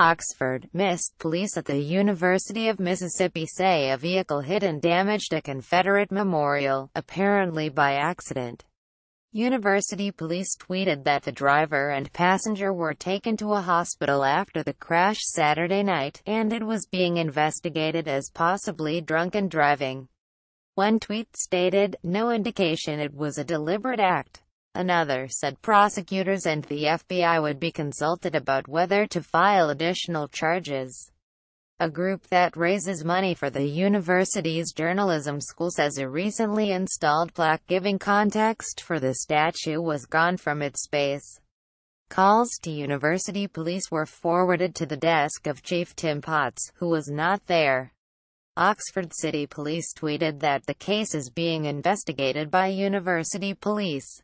Oxford, Missed. Police at the University of Mississippi say a vehicle hit and damaged a Confederate memorial, apparently by accident. University police tweeted that the driver and passenger were taken to a hospital after the crash Saturday night, and it was being investigated as possibly drunken driving. One tweet stated, no indication it was a deliberate act. Another said prosecutors and the FBI would be consulted about whether to file additional charges. A group that raises money for the university's journalism school says a recently installed plaque giving context for the statue was gone from its space. Calls to university police were forwarded to the desk of Chief Tim Potts, who was not there. Oxford City Police tweeted that the case is being investigated by university police.